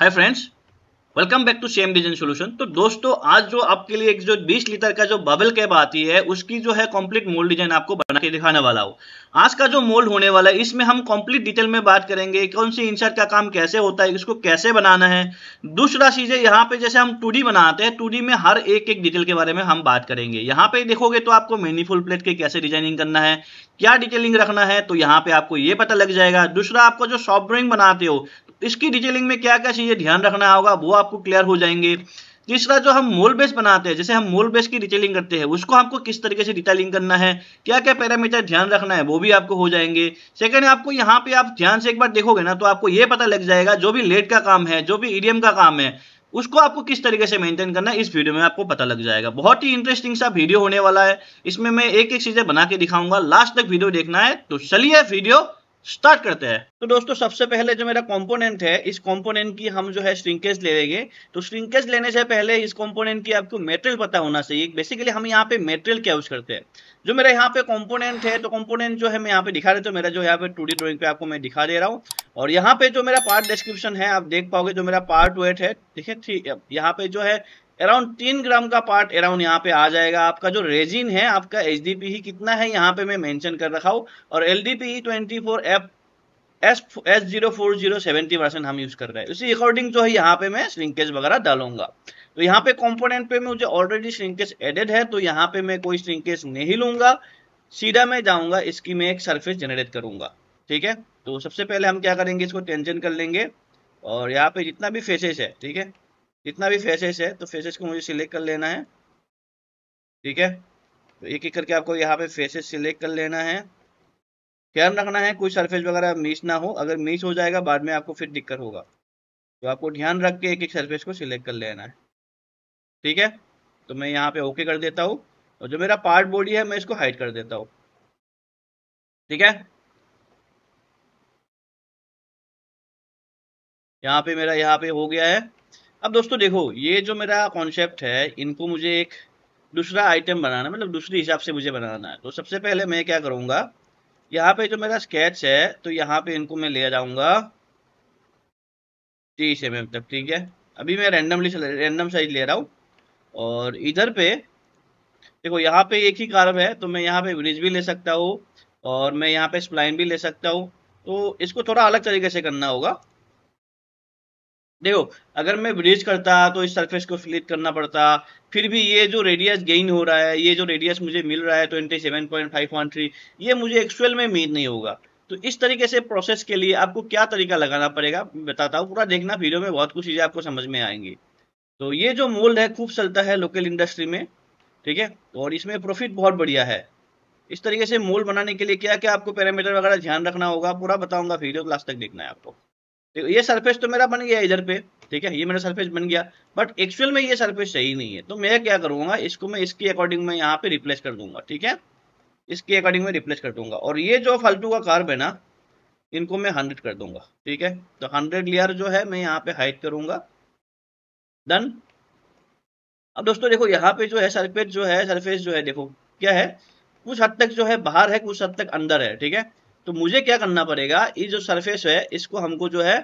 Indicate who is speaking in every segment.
Speaker 1: hi friends welcome back to same design solution तो दोस्तों आज जो आपके लिए एक जो 20 लीटर का जो बबल कैप आती है उसकी जो है कंप्लीट मोल्ड डिजाइन आपको बना के दिखाने वाला हो आज का जो मोल्ड होने वाला है इसमें हम कंप्लीट डिटेल में बात करेंगे कौन सी इंसर्ट का काम कैसे होता है इसको कैसे बनाना है दूसरा चीज है यहाँ पे जैसे हम टू बनाते हैं टू में हर एक एक डिटेल के बारे में हम बात करेंगे यहाँ पे देखोगे तो आपको मेनीफुल प्लेट के कैसे डिजाइनिंग करना है क्या डिटेलिंग रखना है तो यहाँ पे आपको ये पता लग जाएगा दूसरा आपको जो सॉफ्ट ड्रॉइंग बनाते हो इसकी डिटेलिंग में क्या क्या चीज़ें ध्यान रखना होगा वो आपको क्लियर हो जाएंगे तीसरा जो हम मोल बेस बनाते हैं जैसे हम मोल बेस की डिटेलिंग करते हैं उसको आपको किस तरीके से डिटेलिंग करना है क्या क्या पैरामीटर ध्यान रखना है वो भी आपको हो जाएंगे सेकंड आपको यहाँ पे आप ध्यान से एक बार देखोगे ना तो आपको ये पता लग जाएगा जो भी लेट का काम है जो भी ईडीएम का काम है उसको आपको किस तरीके से मेंटेन करना है इस वीडियो में आपको पता लग जाएगा बहुत ही इंटरेस्टिंग सा वीडियो होने वाला है इसमें मैं एक एक चीज़ें बना के दिखाऊंगा लास्ट तक वीडियो देखना है तो चलिए वीडियो स्टार्ट करते हैं तो दोस्तों सबसे पहले जो मेरा कंपोनेंट है इस कंपोनेंट की हम जो है श्रिंकेज ले लेंगे तो श्रिंकेज लेने से पहले इस कंपोनेंट की आपको मेटेरियल पता होना चाहिए बेसिकली हम यहाँ पे मेटेरियल क्या यूज करते हैं जो मेरा यहाँ पे कंपोनेंट है तो कंपोनेंट जो है मैं यहाँ पे दिखा देता हूँ मेरा जो यहाँ पे टू डी पे आपको मैं दिखा दे रहा हूँ और यहाँ पे जो मेरा पार्ट डिस्क्रिप्शन है आप देख पाओगे जो मेरा पार्ट वेट है ठीक है यहाँ पे जो है अराउंड तीन ग्राम का पार्ट अराउंड यहाँ पे आ जाएगा आपका जो रेजिन है आपका एच ही e कितना है यहाँ पे मैं मेंशन कर रखा हूँ और L D P twenty four F S S zero four zero seventy percent हम यूज कर रहे हैं उसी अकॉर्डिंग जो है यहाँ पे मैं श्रिंकेज वगैरह डालूंगा तो यहाँ पे कंपोनेंट पे मुझे ऑलरेडी श्रिंकेज एडेड है तो यहाँ पे मैं कोई श्रिंकेज नहीं लूंगा सीधा मैं जाऊंगा इसकी मैं एक सरफेस जनरेट करूंगा ठीक है तो सबसे पहले हम क्या करेंगे इसको टेंशन कर लेंगे और यहाँ पे जितना भी फेसेस है ठीक है जितना भी फेसेस है तो फेसेस को मुझे सिलेक्ट कर लेना है ठीक है तो एक एक करके आपको यहाँ पे फेसेस सिलेक्ट कर लेना है ध्यान रखना है कोई सरफेस वगैरह मिस ना हो अगर मिस हो जाएगा बाद में आपको फिर दिक्कत होगा तो आपको ध्यान रख के एक एक सरफेस को सिलेक्ट कर लेना है ठीक है तो मैं यहाँ पे ओके
Speaker 2: कर देता हूँ और जो मेरा पार्ट बॉडी है मैं इसको हाइड कर देता हूँ ठीक है यहाँ पे मेरा यहाँ पे हो गया है अब दोस्तों देखो ये जो मेरा कॉन्सेप्ट है इनको मुझे एक
Speaker 1: दूसरा आइटम बनाना मतलब दूसरे हिसाब से मुझे बनाना है तो सबसे पहले मैं क्या करूँगा यहाँ पे जो मेरा स्केच है तो यहाँ पे इनको मैं ले जाऊँगा तीस एम तक ठीक है अभी मैं रैंडमली रैंडम साइज ले रहा हूँ और इधर पे देखो यहाँ पे एक ही कार्व है तो मैं यहाँ पे ब्रिज भी ले सकता हूँ और मैं यहाँ पे स्प्लाइन भी ले सकता हूँ तो इसको थोड़ा अलग तरीके से करना होगा देखो अगर मैं ब्रिज करता तो इस सरफेस को स्लिट करना पड़ता फिर भी ये जो रेडियस गेन हो रहा है ये जो रेडियस मुझे मिल रहा है twenty seven point five one three ये मुझे एक्चुअल में मीन नहीं होगा तो इस तरीके से प्रोसेस के लिए आपको क्या तरीका लगाना पड़ेगा बताता हूँ पूरा देखना वीडियो में बहुत कुछ चीज़ें आपको समझ में आएंगी तो ये जो मोल्ड है खूब चलता है लोकल इंडस्ट्री में ठीक है और इसमें प्रॉफिट बहुत बढ़िया है इस तरीके से मोल्ड बनाने के लिए क्या क्या आपको पैरामीटर वगैरह ध्यान रखना होगा पूरा बताऊंगा वीडियो क्लास तक देखना है आपको ये सरफेस तो मेरा बन गया इधर पे ठीक है ये मेरा सरफेस बन गया बट एक्चुअल में ये सरफेस सही नहीं है तो मैं क्या करूंगा इसको मैं इसके अकॉर्डिंग में यहाँ पे रिप्लेस कर दूंगा ठीक है इसके अकॉर्डिंग में रिप्लेस कर दूंगा और ये जो फालतू का कार्ब है ना इनको मैं हंड्रेड कर दूंगा ठीक है तो हंड्रेड लेयर जो है मैं यहाँ पे हाइट करूंगा डन अब दोस्तों देखो यहाँ पे जो है सरफेस जो है सरफेस जो है देखो क्या है कुछ हद तक जो है बाहर है कुछ हद तक अंदर है ठीक है
Speaker 2: तो मुझे क्या करना पड़ेगा ये जो सरफेस है इसको हमको जो है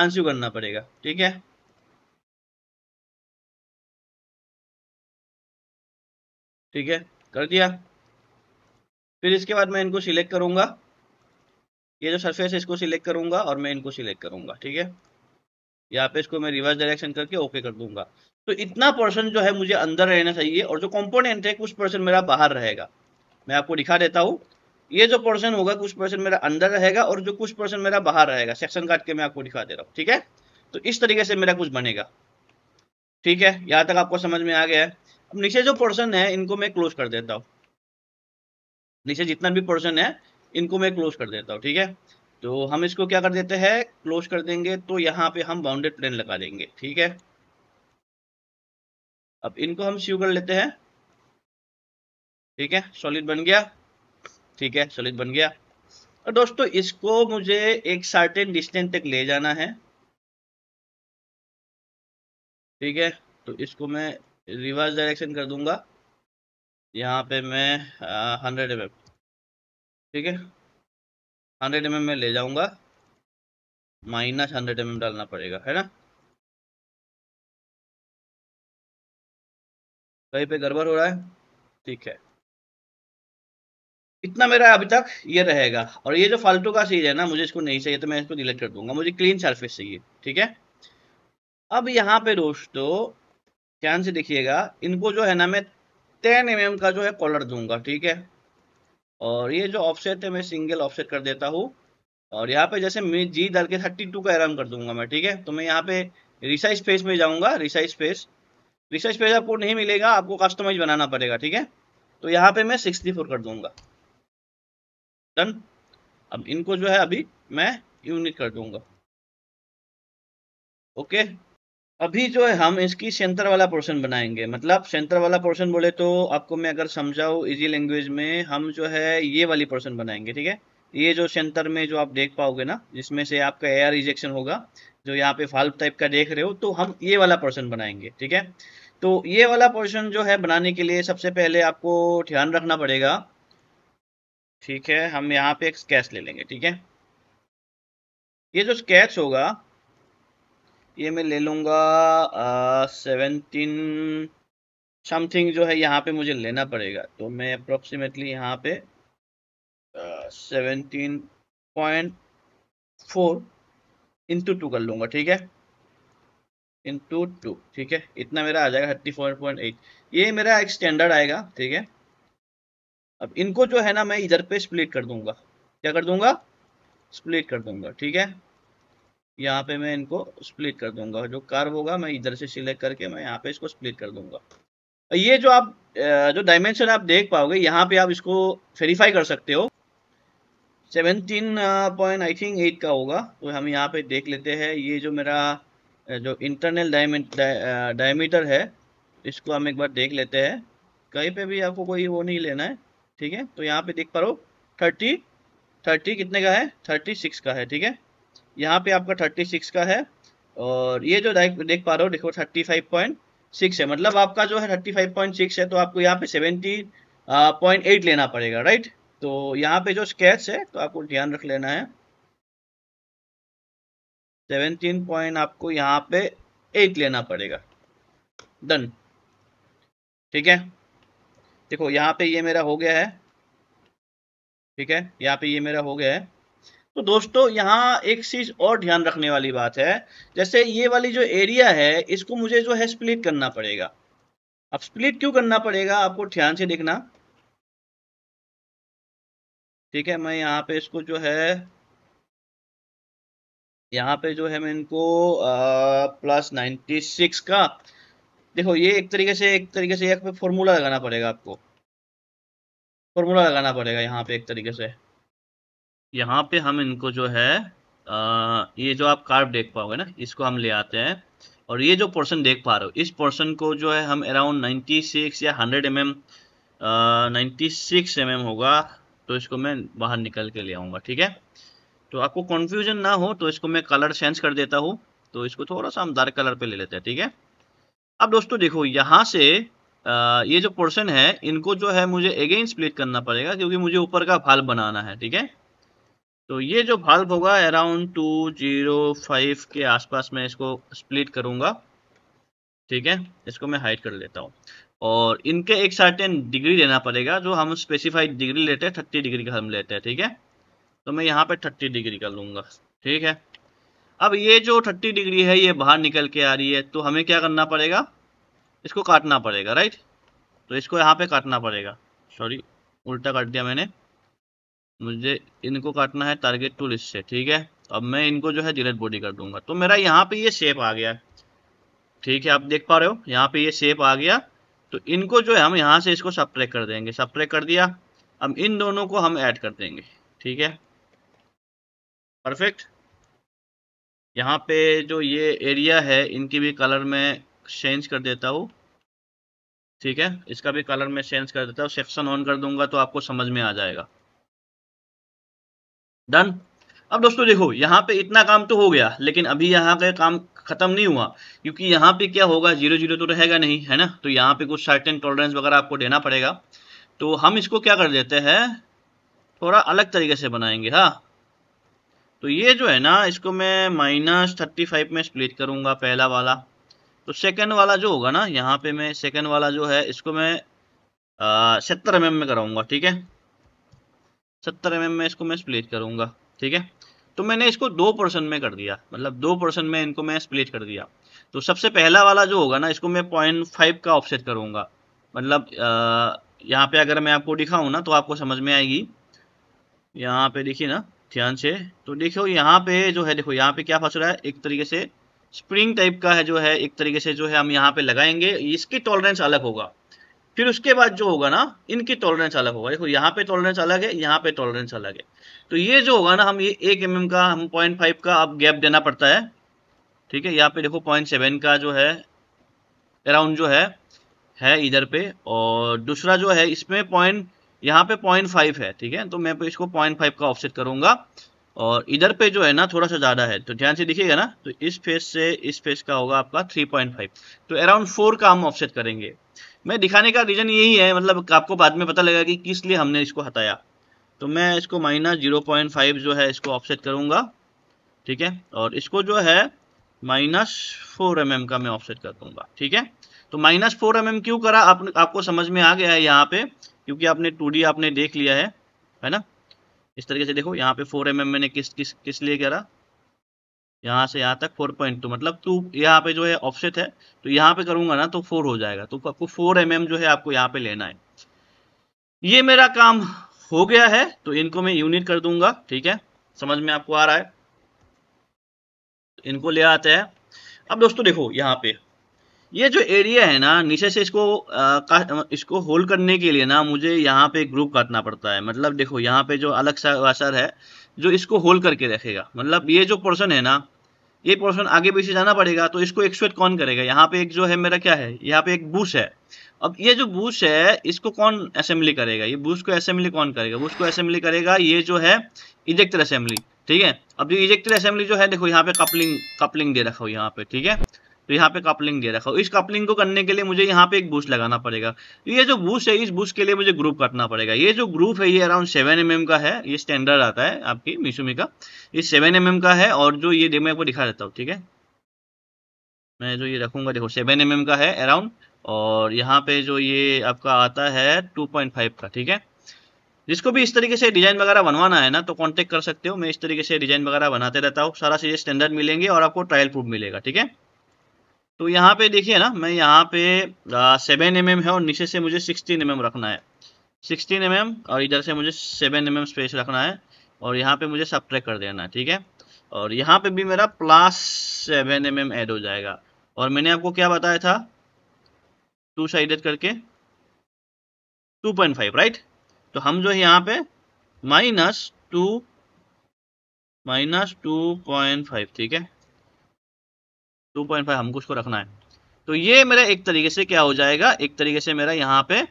Speaker 2: आंसू करना पड़ेगा
Speaker 3: ठीक है ठीक है कर दिया फिर इसके बाद मैं इनको सिलेक्ट करूंगा
Speaker 1: ये जो सरफेस है इसको सिलेक्ट करूंगा और मैं इनको सिलेक्ट करूंगा ठीक है यहाँ पे इसको मैं रिवर्स डायरेक्शन करके ओके कर दूंगा तो इतना पर्सन जो है मुझे अंदर रहना चाहिए और जो कंपोनेंट है कुछ पर्सन मेरा बाहर रहेगा मैं आपको दिखा देता हूँ ये जो पोर्शन होगा कुछ पोर्शन मेरा अंदर रहेगा और जो कुछ पोर्शन मेरा बाहर रहेगा सेक्शन काट के मैं आपको दिखा दे रहा हूँ ठीक है तो इस तरीके से मेरा कुछ बनेगा ठीक है यहाँ तक आपको समझ में आ गया है अब नीचे जो पोर्शन है इनको मैं क्लोज कर देता हूँ नीचे जितना भी पोर्शन है इनको मैं क्लोज कर देता हूँ ठीक है तो हम इसको क्या कर देते हैं क्लोज कर देंगे तो यहाँ पे हम बाउंडेड प्लेन
Speaker 2: लगा देंगे ठीक है अब इनको हम शिव कर लेते हैं ठीक है सॉलिड बन गया ठीक है सॉलिड बन गया और दोस्तों इसको मुझे एक सर्टेन डिस्टेंस तक ले जाना है ठीक है तो इसको मैं रिवर्स डायरेक्शन कर दूंगा यहाँ पे मैं हंड्रेड एम ठीक है
Speaker 3: हंड्रेड एम में ले जाऊंगा माइनस हंड्रेड एम डालना पड़ेगा है ना कहीं पे गड़बड़ हो रहा है ठीक है इतना मेरा अभी तक ये रहेगा
Speaker 1: और ये जो फालतू का सीज है ना मुझे इसको नहीं चाहिए तो मैं इसको डिलीट कर दूंगा मुझे क्लीन सरफेस चाहिए ठीक है अब यहाँ पे दोस्तों ध्यान से देखिएगा इनको जो है ना मैं टेन एम mm का जो है कॉलर दूंगा ठीक है और ये जो ऑफसेट है मैं सिंगल ऑफसेट कर देता हूँ और यहाँ पे जैसे मैं जी डाल के थर्टी टू का आराम कर दूंगा मैं ठीक है तो मैं यहाँ पे रिसाइज फेस में जाऊंगा रिसाइज फेस रिसाइज फेस आपको नहीं मिलेगा आपको कस्टमाइज बनाना
Speaker 2: पड़ेगा ठीक है तो यहाँ पे मैं सिक्सटी फोर कर दूंगा डन अब इनको जो है अभी मैं यूनिक कर दूंगा
Speaker 1: ओके अभी जो है हम इसकी सेंटर वाला पोर्शन बनाएंगे मतलब सेंटर वाला पोर्शन बोले तो आपको मैं अगर समझाऊ इजी लैंग्वेज में हम जो है ये वाली पोर्शन बनाएंगे ठीक है ये जो सेंटर में जो आप देख पाओगे ना जिसमें से आपका एयर रिजेक्शन होगा जो यहाँ पे फाल्व टाइप का देख रहे हो तो हम ये वाला पोर्शन बनाएंगे ठीक है तो ये वाला पोर्शन जो है बनाने के लिए सबसे पहले आपको ध्यान रखना पड़ेगा ठीक है हम यहाँ पे एक स्केच ले लेंगे ठीक है ये जो स्केच होगा ये मैं ले लूँगा सेवनटीन समथिंग जो है यहाँ पे मुझे लेना पड़ेगा तो मैं अप्रोक्सीमेटली यहाँ पे seventeen point four into two कर लूँगा ठीक है इंटू टू ठीक है इतना मेरा आ जाएगा थर्टी फोर पॉइंट एट ये मेरा एक स्टैंडर्ड आएगा ठीक है अब इनको जो है ना मैं इधर पे स्प्लिट कर दूंगा क्या कर दूंगा स्प्लिट कर दूंगा ठीक है यहाँ पे मैं इनको स्प्लिट कर दूंगा जो कार होगा मैं इधर से सिलेक्ट करके मैं यहाँ पे इसको स्प्लिट कर दूंगा ये जो आप जो डायमेंशन आप देख पाओगे यहाँ पे आप इसको वेरीफाई कर सकते हो seventeen point I think eight का होगा तो हम यहाँ पे देख लेते हैं ये जो मेरा जो इंटरनल डायमीटर है इसको हम एक बार देख लेते हैं कहीं पे भी आपको कोई वो नहीं लेना है ठीक है तो यहाँ पे देख पा रहे हो थर्टी थर्टी कितने का है थर्टी सिक्स का है ठीक है यहाँ पे आपका थर्टी सिक्स का है और ये जो देख पा रहे हो देखो थर्टी फाइव पॉइंट सिक्स है मतलब आपका जो है थर्टी फाइव पॉइंट सिक्स है तो आपको यहाँ पे सेवेंटी पॉइंट एट लेना पड़ेगा राइट तो यहाँ पे जो स्केच है तो आपको
Speaker 2: ध्यान रख लेना है सेवनटीन पॉइंट आपको यहाँ पे एट लेना पड़ेगा डन ठीक है
Speaker 1: देखो यहाँ पे ये मेरा हो गया है ठीक है यहाँ पे ये मेरा हो गया है तो दोस्तों यहाँ एक चीज और ध्यान रखने वाली बात है जैसे ये वाली जो एरिया है इसको मुझे जो है स्प्लिट करना पड़ेगा अब स्प्लिट क्यों करना पड़ेगा
Speaker 2: आपको ध्यान से देखना ठीक है मैं यहाँ पे इसको जो है यहाँ पे जो है मैं इनको
Speaker 1: प्लस नाइन्टी सिक्स का देखो ये एक तरीके से एक तरीके से एक पे फॉर्मूला लगाना पड़ेगा आपको फॉर्मूला लगाना पड़ेगा यहाँ पे एक तरीके से यहाँ पे हम इनको जो है आ, ये जो आप कार्व देख पाओगे ना इसको हम ले आते हैं और ये जो पोर्शन देख पा रहे हो इस पोर्शन को जो है हम अराउंड 96 या 100 M M ninety six M होगा तो इसको मैं बाहर निकल के ले आऊँगा ठीक है तो आपको कन्फ्यूजन ना हो तो इसको मैं कलर चेंज कर देता हूँ तो इसको थोड़ा सा हम डार्क कलर पे ले लेते हैं ठीक है अब दोस्तों देखो यहाँ से आ, ये जो पोर्शन है इनको जो है मुझे अगेन स्प्लिट करना पड़ेगा क्योंकि मुझे ऊपर का भाल्व बनाना है ठीक है तो ये जो भाल्व होगा अराउंड टू जीरो फाइव के आसपास मैं इसको स्प्लिट करूंगा ठीक है इसको मैं हाइट कर लेता हूँ और इनके एक सर्टेन डिग्री देना पड़ेगा जो हम स्पेसिफाइड डिग्री लेते हैं थर्टी डिग्री का हम लेते हैं ठीक है तो मैं यहाँ पे थर्टी डिग्री कर लूंगा ठीक है अब ये जो 30 डिग्री है ये बाहर निकल के आ रही है तो हमें क्या करना पड़ेगा इसको काटना पड़ेगा राइट तो इसको यहाँ पे काटना पड़ेगा सॉरी उल्टा काट दिया मैंने मुझे इनको काटना है टारगेट टूल इससे ठीक है अब मैं इनको जो है डिलेट बॉडी कर दूंगा तो मेरा यहाँ पे ये शेप आ गया ठीक है आप देख पा रहे हो यहाँ पे ये शेप आ गया तो इनको जो है हम यहाँ से इसको सप्रेक कर देंगे सप्रेक कर दिया अब इन दोनों को हम ऐड कर देंगे ठीक है परफेक्ट यहाँ पे जो ये एरिया है इनकी भी कलर में चेंज कर देता हूँ ठीक है इसका भी कलर में चेंज कर देता हूँ सेक्शन ऑन कर दूंगा तो आपको समझ में आ जाएगा डन अब दोस्तों देखो यहाँ पे इतना काम तो हो गया लेकिन अभी यहाँ का काम खत्म नहीं हुआ क्योंकि यहाँ पे क्या होगा जीरो जीरो तो रहेगा नहीं है ना तो यहाँ पे कुछ सर्टेन टॉलरेंस वगैरह आपको देना पड़ेगा तो हम इसको क्या कर देते हैं थोड़ा अलग तरीके से बनाएंगे हाँ तो ये जो है ना इसको मैं माइनस थर्टी फाइव में स्प्लिट करूंगा पहला वाला तो सेकेंड वाला जो होगा ना यहाँ पे मैं सेकेंड वाला जो है इसको मैं सत्तर एम में कराऊंगा ठीक है सत्तर एम में इसको मैं स्प्लिट करूंगा ठीक है तो मैंने इसको दो परसेंट में कर दिया मतलब दो परसेंट में इनको मैं स्प्लिट कर दिया तो सबसे पहला वाला जो होगा ना इसको मैं पॉइंट फाइव का ऑफसेट करूँगा मतलब यहाँ पे अगर मैं आपको दिखाऊँ ना तो आपको समझ में आएगी यहाँ पे देखिए ना ध्यान से तो देखो यहाँ पे जो है देखो यहाँ पे क्या फंस रहा है एक तरीके से स्प्रिंग टाइप का है जो है एक तरीके से जो है हम यहाँ पे लगाएंगे इसकी टॉलरेंस अलग होगा फिर उसके बाद जो होगा ना इनकी टॉलरेंस अलग होगा देखो यहाँ पे टॉलरेंस अलग है यहाँ पे टॉलरेंस अलग है तो ये जो होगा ना हम ये एक एम mm का हम पॉइंट फाइव का अब गैप देना पड़ता है ठीक है यहाँ पे देखो पॉइंट सेवन का जो है अराउंड जो है है इधर पे और दूसरा जो है इसमें पॉइंट यहाँ पे पॉइंट फाइव है ठीक है तो मैं इसको पॉइंट फाइव का ऑफसेट करूंगा और इधर पे जो है ना थोड़ा सा ज़्यादा है तो ध्यान से देखिएगा ना तो इस फेस से इस फेस का होगा आपका 3.5 तो अराउंड फोर का हम ऑफसेट करेंगे मैं दिखाने का रीज़न यही है मतलब आपको बाद में पता लगेगा कि किस लिए हमने इसको हटाया तो मैं इसको माइनस जीरो पॉइंट फाइव जो है इसको ऑफसेट करूंगा ठीक है और इसको जो है माइनस फोर एम का मैं ऑफसेट कर दूंगा ठीक है तो माइनस फोर एम क्यों करा आप, आपको समझ में आ गया है यहाँ पे क्योंकि आपने टू आपने देख लिया है है ना इस तरीके से देखो यहाँ पे फोर एम मैंने किस किस किस लिए करा यहाँ से यहाँ तक फोर पॉइंट टू मतलब टू यहाँ पे जो है ऑफसेट है तो यहाँ पे करूंगा ना तो फोर हो जाएगा तो आपको फोर एम जो है आपको यहाँ पे लेना है ये मेरा काम हो गया है तो इनको मैं यूनिट कर दूंगा ठीक है समझ में आपको आ रहा है इनको ले आते हैं अब दोस्तों देखो यहाँ पे ये जो एरिया है ना नीचे से इसको आ, इसको होल्ड करने के लिए ना मुझे यहाँ पे ग्रुप काटना पड़ता है मतलब देखो यहाँ पे जो अलग सा असर है जो इसको होल्ड करके रखेगा मतलब ये जो पोर्सन है ना ये पोर्सन आगे पीछे जाना पड़ेगा तो इसको एक्सुएट कौन करेगा यहाँ पे एक जो है मेरा क्या है यहाँ पे एक बूश है अब ये जो बूश है इसको कौन असेंबली करेगा ये बूश को असेंबली कौन करेगा बूश को असेंबली करेगा ये जो है इजेक्टर असेंबली ठीक है अब ये इजेक्टर असेंबली जो है देखो यहाँ पे कपलिंग कपलिंग दे रखा हो यहाँ पे ठीक है तो यहाँ पे कपलिंग दे रखा हो इस कपलिंग को करने के लिए मुझे यहाँ पे एक बूस्ट लगाना तो पड़ेगा ये जो बूस्ट है इस बूस्ट के लिए मुझे ग्रुप करना पड़ेगा ये जो ग्रुप है ये अराउंड सेवन एम का है ये स्टैंडर्ड आता है आपकी मिशुमी का ये सेवन एम mm का है और जो ये मैं आपको दिखा देता हूँ ठीक है मैं जो ये रखूंगा देखो सेवन एम mm का है अराउंड और यहाँ पे जो ये आपका आता है टू पॉइंट फाइव का ठीक है जिसको भी इस तरीके से डिजाइन वगैरह बनवाना है ना तो कांटेक्ट कर सकते हो मैं इस तरीके से डिजाइन वगैरह बनाते रहता हूँ सारा चीजें स्टैंडर्ड मिलेंगे और आपको ट्रायल प्रूफ मिलेगा ठीक है तो यहाँ पे देखिए ना मैं यहाँ पे सेवन एम एम है और नीचे से मुझे सिक्सटीन एम mm रखना है सिक्सटीन एम mm और इधर से मुझे सेवन एम mm स्पेस रखना है और यहाँ पे मुझे ट्रैक कर देना है ठीक है और यहाँ पे भी मेरा plus seven M M add हो जाएगा और मैंने आपको क्या बताया था टू साइडेड करके टू पॉइंट फाइव राइट तो हम जो है यहाँ पे minus two minus two point five ठीक है 2.5 हमको उसको रखना है तो ये मेरा एक तरीके से क्या हो जाएगा एक तरीके से मेरा यहाँ पे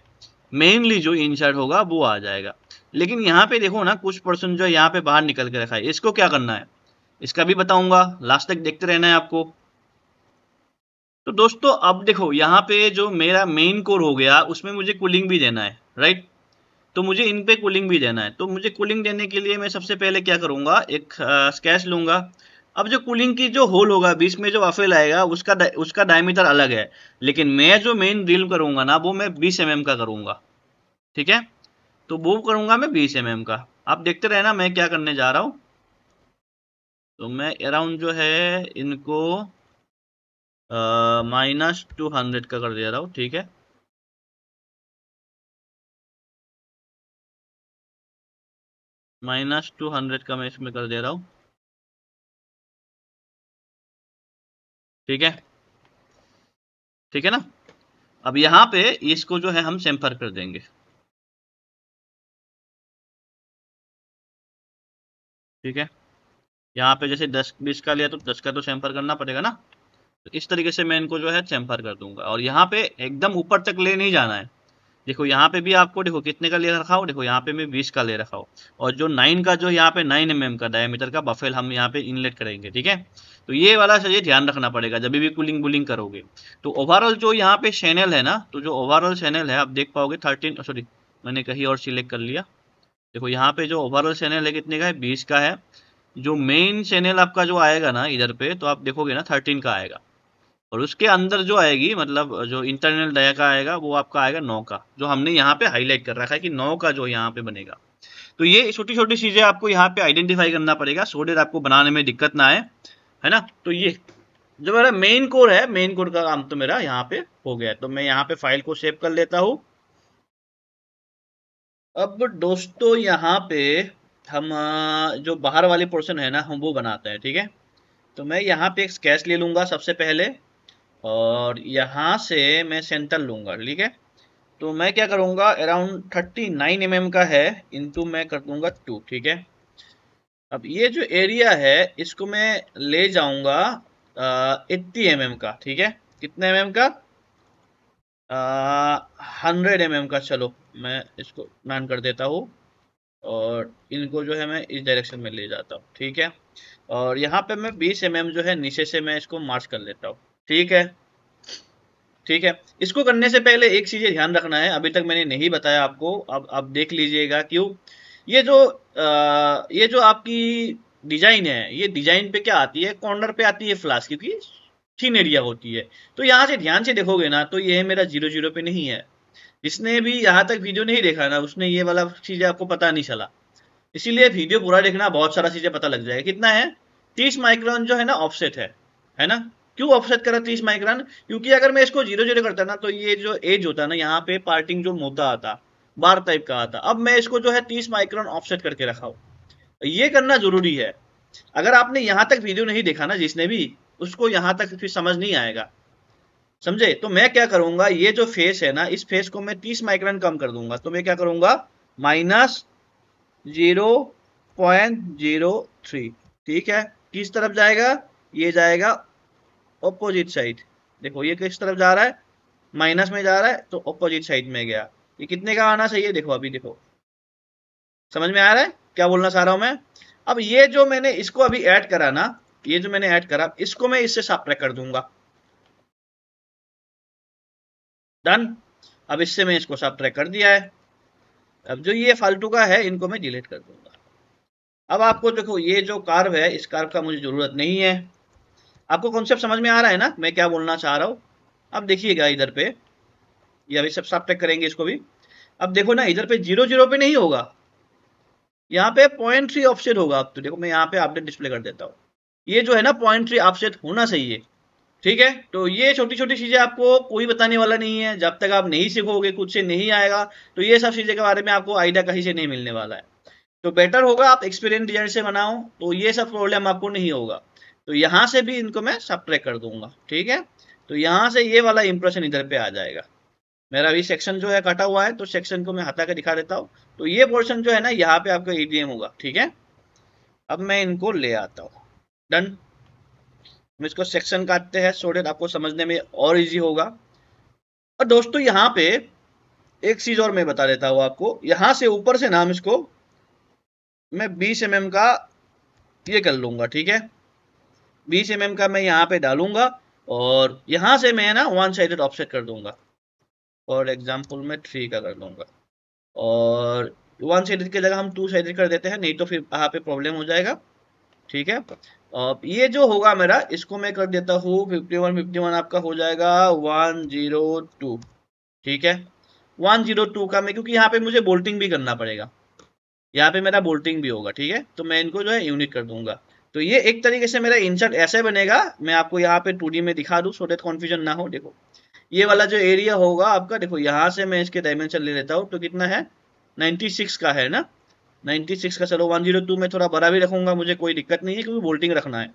Speaker 1: मेनली जो इंसर्ट होगा वो आ जाएगा लेकिन यहाँ पे देखो ना कुछ पर्सन जो यहाँ पे बाहर निकल के रखा है इसको क्या करना है इसका भी बताऊंगा लास्ट तक देखते रहना है आपको तो दोस्तों अब देखो यहाँ पे जो मेरा मेन कोर हो गया उसमें मुझे कूलिंग भी देना है राइट तो मुझे इन पे कूलिंग भी देना है तो मुझे कूलिंग देने के लिए मैं सबसे पहले क्या करूंगा एक स्केच लूंगा अब जो कूलिंग की जो होल होगा बीच में जो वाफेल आएगा उसका दा, उसका डायमीटर अलग है लेकिन मैं जो मेन ड्रिल करूंगा ना वो मैं बीस एम mm का करूंगा ठीक है तो वो करूंगा मैं बीस एम mm का आप देखते रहे ना मैं क्या करने जा रहा
Speaker 2: हूं तो मैं अराउंड जो है इनको
Speaker 3: माइनस टू हंड्रेड का कर दे रहा हूं ठीक है माइनस टू हंड्रेड का मैं इसमें कर दे रहा हूँ ठीक है ठीक है ना अब यहां पे इसको जो है हम सेम्फर कर देंगे ठीक है यहां पे जैसे दस बीस का लिया तो दस का तो सेम्फर करना पड़ेगा ना तो
Speaker 1: इस तरीके से मैं इनको जो है सेम्फर कर दूंगा और यहां पे एकदम ऊपर तक ले नहीं जाना है देखो यहाँ पे भी आपको देखो कितने का ले रखा हो देखो यहाँ पे मैं बीस का ले रखा हो और जो नाइन का जो यहाँ पे नाइन एम mm का डायमीटर का बफेल हम यहाँ पे इनलेट करेंगे ठीक है तो ये वाला ये ध्यान रखना पड़ेगा जब भी कूलिंग बुलिंग करोगे तो ओवरऑल जो यहाँ पे चैनल है ना तो जो ओवरऑल चैनल है आप देख पाओगे थर्टीन सॉरी oh, मैंने कहीं और सिलेक्ट कर लिया देखो यहाँ पे जो ओवरऑल चैनल है कितने का है बीस का है जो मेन चैनल आपका जो आएगा ना इधर पे तो आप देखोगे ना थर्टीन का आएगा और उसके अंदर जो आएगी मतलब जो इंटरनल डाया का आएगा वो आपका आएगा नौ का जो हमने यहाँ पे हाईलाइट कर रखा है कि नौ का जो यहाँ पे बनेगा तो ये छोटी छोटी चीज़ें आपको यहाँ पे आइडेंटिफाई करना पड़ेगा सो डेट आपको बनाने में दिक्कत ना आए है ना तो ये जो मेरा मेन कोर है मेन कोर का काम तो मेरा यहाँ पे हो गया तो मैं यहाँ पे फाइल को सेव कर लेता हूँ अब दोस्तों यहाँ पे हम जो बाहर वाले पोर्शन है ना हम वो बनाते हैं ठीक है तो मैं यहाँ पे एक स्केच ले लूंगा सबसे पहले और यहाँ से मैं सेंटर लूँगा ठीक है तो मैं क्या करूँगा अराउंड थर्टी नाइन एम का है इंटू मैं कर दूँगा टू ठीक है अब ये जो एरिया है इसको मैं ले जाऊँगा एट्टी एम का ठीक है कितने एम एम का हंड्रेड एम mm का चलो मैं इसको नॉन कर देता हूँ और इनको जो है मैं इस डायरेक्शन में ले जाता हूँ ठीक है और यहाँ पे मैं 20 एम mm जो है नीचे से मैं इसको मार्च कर लेता हूँ ठीक है ठीक है इसको करने से पहले एक चीज़ ध्यान रखना है अभी तक मैंने नहीं बताया आपको अब आप देख लीजिएगा क्यों ये जो आ, ये जो आपकी डिजाइन है ये डिजाइन पे क्या आती है कॉर्नर पे आती है फ्लास्क क्योंकि थीन एरिया होती है तो यहाँ से ध्यान से देखोगे ना तो ये मेरा जीरो जीरो पे नहीं है जिसने भी यहाँ तक वीडियो नहीं देखा ना उसने ये वाला चीज़ आपको पता नहीं चला इसीलिए वीडियो पूरा देखना बहुत सारा चीज़ें पता लग जाएगा कितना है तीस माइक्रोन जो है ना ऑफसेट है है ना क्यों ऑफसेट करा तीस माइक्रॉन क्योंकि अगर मैं इसको जीरो जीरो करता ना तो ये जो एज होता ना यहाँ पे पार्टिंग जो मोता आता बार टाइप का आता अब मैं इसको जो है तीस माइक्रॉन ऑफसेट करके रखा ये करना जरूरी है अगर आपने यहां तक वीडियो नहीं देखा ना जिसने भी उसको यहां तक फिर समझ नहीं आएगा समझे तो मैं क्या करूंगा ये जो फेस है ना इस फेस को मैं तीस माइक्रॉन कम कर दूंगा तो मैं क्या करूंगा minus zero point zero three ठीक है किस तरफ जाएगा ये जाएगा ऑपोजिट साइड देखो ये किस तरफ जा रहा है माइनस में जा रहा है तो ऑपोजिट साइड में गया ये कितने का आना चाहिए देखो अभी देखो समझ में आ रहा है क्या बोलना चाह रहा हूं मैं अब ये जो मैंने इसको अभी ऐड करा ना ये जो मैंने ऐड करा इसको मैं इससे साफ कर दूंगा
Speaker 2: डन अब इससे मैं इसको सब्ट्रैक्ट कर दिया है अब जो ये फालतू का है इनको मैं डिलीट कर दूंगा अब आपको
Speaker 1: देखो ये जो कार्व है इस कार्व का मुझे जरूरत नहीं है आपको कॉन्सेप्ट समझ में आ रहा है ना मैं क्या बोलना चाह रहा हूँ अब देखिएगा इधर पे ये अभी सब साफ करेंगे इसको भी अब देखो ना इधर पे जीरो जीरो पे नहीं होगा यहाँ पे पॉइंट थ्री ऑफसेट होगा आप तो देखो मैं यहाँ पे आपने डिस्प्ले कर देता हूँ ये जो है ना पॉइंट थ्री ऑफसेट होना चाहिए ठीक है तो ये छोटी छोटी चीज़ें आपको कोई बताने वाला नहीं है जब तक आप नहीं सीखोगे कुछ से नहीं आएगा तो ये सब चीज़ें के बारे में आपको आइडिया कहीं से नहीं मिलने वाला है तो बेटर होगा आप एक्सपीरियंस डिजाइन से बनाओ तो ये सब प्रॉब्लम आपको नहीं होगा तो यहां से भी इनको मैं सप्रे कर दूंगा ठीक है तो यहां से ये वाला इंप्रेशन इधर पे आ जाएगा मेरा अभी सेक्शन जो है कटा हुआ है तो सेक्शन को मैं हटा के दिखा देता हूँ तो ये पोर्शन जो है ना यहाँ पे आपका ईडीएम e होगा ठीक है अब मैं इनको ले आता हूँ डन हम इसको सेक्शन काटते हैं सो डेट आपको समझने में और इजी होगा और दोस्तों यहाँ पे एक चीज और मैं बता देता हूँ आपको यहां से ऊपर से नाम इसको मैं बीस एम mm का ये कर लूंगा ठीक है बीस एम का मैं यहाँ पे डालूंगा और यहाँ से मैं ना वन साइडेड ऑफसेट कर दूंगा फॉर एग्जाम्पल मैं थ्री का कर दूंगा और वन साइडेड की जगह हम टू साइडेड कर देते हैं नहीं तो फिर यहाँ पे प्रॉब्लम हो जाएगा ठीक है अब ये जो होगा मेरा इसको मैं कर देता हूँ फिफ्टी वन फिफ्टी वन आपका हो जाएगा वन जीरो टू ठीक है वन जीरो टू का मैं क्योंकि यहाँ पे मुझे बोल्टिंग भी करना पड़ेगा यहाँ पे मेरा बोल्टिंग भी होगा ठीक है तो मैं इनको जो है यूनिट कर दूंगा तो ये एक तरीके से मेरा इंसर्ट ऐसे बनेगा मैं आपको यहाँ पे टू में दिखा दूँ सो डेट ना हो देखो ये वाला जो एरिया होगा आपका देखो यहाँ से मैं इसके डायमेंशन ले लेता हूँ तो कितना है 96 का है ना 96 का चलो 102 में थोड़ा बड़ा भी रखूंगा मुझे कोई दिक्कत नहीं है क्योंकि बोल्टिंग रखना है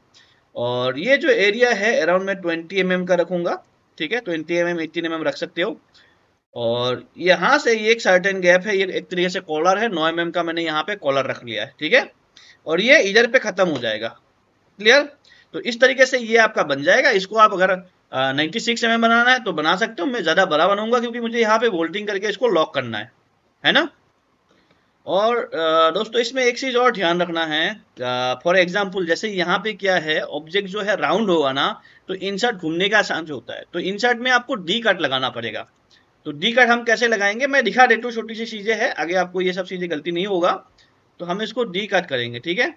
Speaker 1: और ये जो एरिया है अराउंड मैं 20 एम mm का रखूंगा ठीक है 20 एम एम एटीन एम रख सकते हो और यहाँ से ये एक सर्टेन गैप है ये एक तरीके से कॉलर है नौ एम mm का मैंने यहाँ पे कॉलर रख लिया है ठीक है और ये इधर पे खत्म हो जाएगा क्लियर तो इस तरीके से ये आपका बन जाएगा इसको आप अगर नाइन्टी सिक्स एम बनाना है तो बना सकते हो मैं ज़्यादा बड़ा बनाऊंगा क्योंकि मुझे यहाँ पे वोल्टिंग करके इसको लॉक करना है है ना और दोस्तों इसमें एक चीज़ और ध्यान रखना है फॉर एग्जाम्पल जैसे यहाँ पे क्या है ऑब्जेक्ट जो है राउंड होगा ना तो इंसर्ट घूमने का चांस होता है तो इंसर्ट में आपको डी कट लगाना पड़ेगा तो डी कट हम कैसे लगाएंगे मैं दिखा देता
Speaker 2: हूँ छोटी सी चीज़ें हैं आगे आपको ये सब चीज़ें गलती नहीं होगा तो हम इसको डी कट करेंगे ठीक है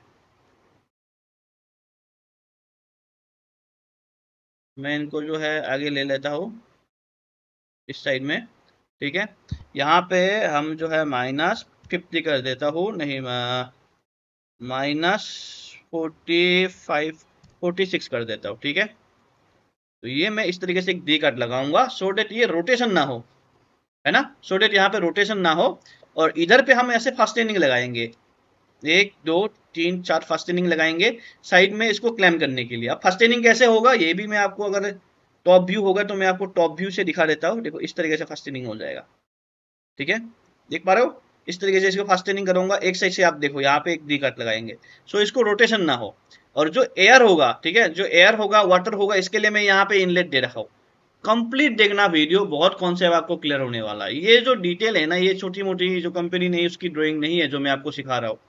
Speaker 3: मैं इनको जो है आगे ले लेता हूँ इस साइड में ठीक है यहाँ पे
Speaker 1: हम जो है माइनस फिफ्टी कर देता हूँ नहीं minus forty five forty six कर देता हूँ ठीक है तो ये मैं इस तरीके से एक डी कट लगाऊंगा सो डेट ये रोटेशन ना हो है ना सो डेट यहाँ पे रोटेशन ना हो और इधर पे हम ऐसे फास्टेनिंग लगाएंगे एक दो तीन चार फर्स्ट इनिंग लगाएंगे साइड में इसको क्लेम करने के लिए अब फर्स्ट इनिंग कैसे होगा ये भी मैं आपको अगर टॉप व्यू होगा तो मैं आपको टॉप व्यू से दिखा देता हूँ देखो इस तरीके से फर्स्ट इनिंग हो जाएगा ठीक है देख पा रहे हो इस तरीके से इसको फर्स्ट इनिंग करूंगा एक साइड से आप देखो यहाँ पे एक डी कट लगाएंगे सो इसको रोटेशन ना हो और जो एयर होगा ठीक है जो एयर होगा वाटर होगा इसके लिए मैं यहाँ पे इनलेट दे रखा हूँ कंप्लीट देखना वीडियो बहुत कौन से आपको क्लियर होने वाला है ये जो डिटेल है ना ये छोटी मोटी जो कंपनी नहीं उसकी ड्राइंग नहीं है जो मैं आपको सिखा रहा हूँ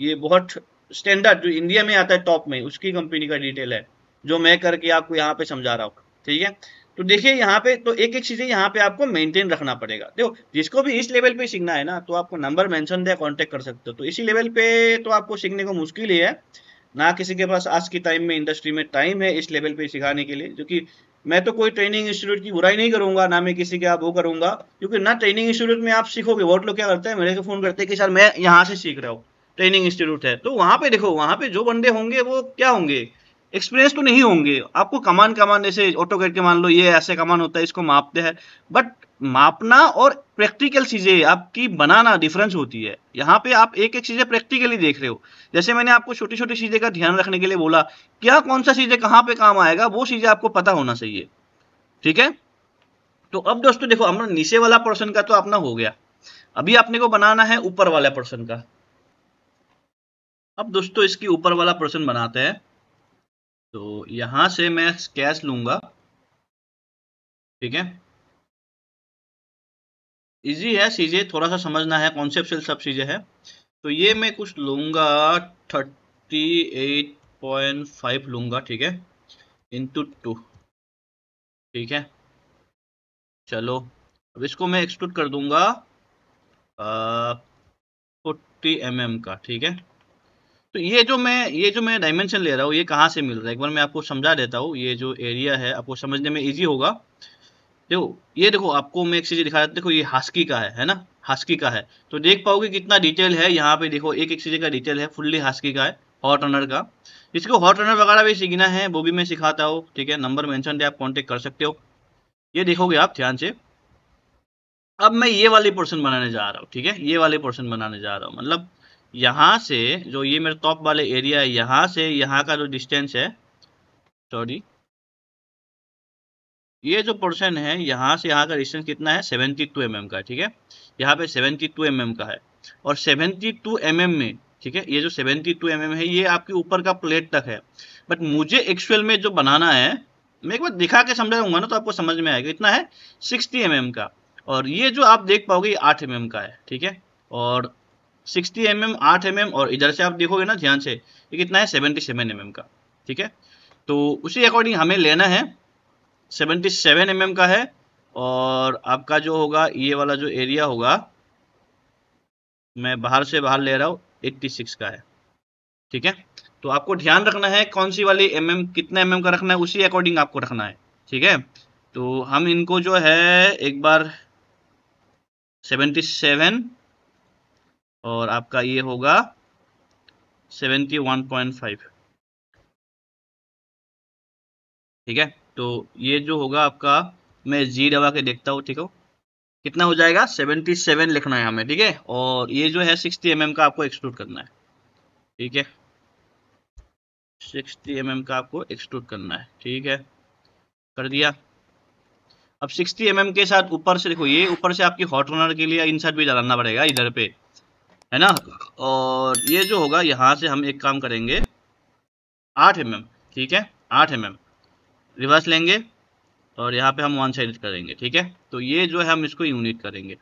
Speaker 1: ये बहुत स्टैंडर्ड जो इंडिया में आता है टॉप में उसकी कंपनी का डिटेल है जो मैं करके आपको यहाँ पे समझा रहा हूँ ठीक है तो देखिए यहाँ पे तो एक एक चीजें यहाँ पे आपको मेंटेन रखना पड़ेगा देखो जिसको भी इस लेवल पे सीखना है ना तो आपको नंबर मेंशन दे कांटेक्ट कर सकते हो तो इसी लेवल पे तो आपको सीखने को मुश्किल ही है ना किसी के पास आज के टाइम में इंडस्ट्री में टाइम है इस लेवल पे सिखाने के लिए जो कि मैं तो कोई ट्रेनिंग इंस्टीट्यूट की बुराई नहीं करूंगा ना मैं किसी के आप वो करूंगा क्योंकि ना ट्रेनिंग इंस्टीट्यूट में आप सीखोगे वोट लोग क्या करते हैं मेरे को फोन करते हैं कि सर मैं यहाँ से सीख रहा हूँ ट्रेनिंग इंस्टीट्यूट है तो वहां पे देखो वहां पे जो बंदे होंगे वो क्या होंगे एक्सपीरियंस तो नहीं होंगे आपको कमान कमान जैसे ऑटो के मान लो ये ऐसे कमान होता है इसको मापते हैं बट मापना और प्रैक्टिकल चीज़ें आपकी बनाना डिफरेंस होती है यहाँ पे आप एक एक चीज़ें प्रैक्टिकली देख रहे हो जैसे मैंने आपको छोटी छोटी चीज़ें का ध्यान रखने के लिए बोला क्या कौन सा चीज़ें कहाँ पे काम आएगा वो चीज़ें आपको पता होना चाहिए ठीक है तो अब दोस्तों देखो हमारा नीचे वाला पर्सन का तो अपना हो गया अभी आपने को बनाना है ऊपर वाला पर्सन का अब दोस्तों इसकी
Speaker 2: ऊपर वाला प्रश्न बनाते हैं तो यहाँ से मैं कैश लूंगा ठीक है इजी है सीजे थोड़ा सा समझना है कॉन्सेप्ट सब चीज़ें हैं तो ये मैं कुछ लूंगा थर्टी
Speaker 1: एट पॉइंट फाइव लूंगा ठीक है इंटू टू ठीक है चलो अब इसको मैं एक्सक्लूड कर दूंगा फोर्टी एम mm का ठीक है तो ये जो मैं ये जो मैं डायमेंशन ले रहा हूँ ये कहाँ से मिल रहा है एक बार मैं आपको समझा देता हूँ ये जो एरिया है आपको समझने में इजी होगा देखो ये देखो आपको मैं एक चीज दिखा देखो ये हास्की का है है ना हास्की का है तो देख पाओगे कितना डिटेल है यहाँ पे देखो एक एक चीज का डिटेल है फुल्ली हास्की का है हॉट रनर का जिसको हॉट रनर वगैरह भी सीखना है वो भी मैं सिखाता हूँ ठीक है नंबर मैंशन दे आप कॉन्टेक्ट कर सकते हो ये देखोगे आप ध्यान से अब मैं ये वाली पोर्सन बनाने जा रहा हूँ ठीक है ये वाली पोर्सन बनाने जा रहा हूँ मतलब यहाँ से जो ये मेरे टॉप वाले एरिया है यहाँ से यहाँ का जो डिस्टेंस है सॉरी ये जो पोर्शन है यहाँ से यहाँ का डिस्टेंस कितना है 72 टू mm का ठीक है यहाँ पे 72 टू mm का है और 72 टू mm में ठीक है ये जो 72 टू mm है ये आपके ऊपर का प्लेट तक है बट मुझे एक्चुअल में जो बनाना है मैं एक बार दिखा के समझाऊंगा ना तो आपको समझ में आएगा इतना है 60 एम mm का और ये जो आप देख पाओगे ये 8 एम mm का है ठीक है और सिक्सटी एम एम आठ एम एम और इधर से आप देखोगे ना ध्यान से ये कितना है सेवेंटी सेवन एम एम का ठीक है तो उसी अकॉर्डिंग हमें लेना है सेवेंटी सेवन एम एम का है और आपका जो होगा ये वाला जो एरिया होगा मैं बाहर से बाहर ले रहा हूँ एट्टी सिक्स का है ठीक है तो आपको ध्यान रखना है कौन सी वाली एम mm, कितना एम mm का रखना है उसी अकॉर्डिंग आपको रखना है ठीक है तो हम इनको जो है एक बार सेवेंटी सेवन
Speaker 2: और आपका ये होगा 71.5 पॉइंट फाइव ठीक है तो ये जो होगा आपका मैं जी दबा के देखता हूँ ठीक हो कितना हो जाएगा 77 सेवन लिखना
Speaker 1: है हमें ठीक है और ये जो है 60 एम mm का आपको एक्सक्लूड करना है ठीक है सिक्सटी एम mm का आपको एक्सक्लूड करना है ठीक है कर दिया अब 60 एम mm के साथ ऊपर से देखो ये ऊपर से आपकी हॉट रनर के लिए इंसर्ट भी डालना पड़ेगा इधर पे है ना और ये जो होगा यहाँ से हम एक काम करेंगे आठ एम ठीक है आठ एम रिवर्स लेंगे और यहाँ पे हम वन साइड करेंगे ठीक है तो ये जो है हम इसको यूनिट करेंगे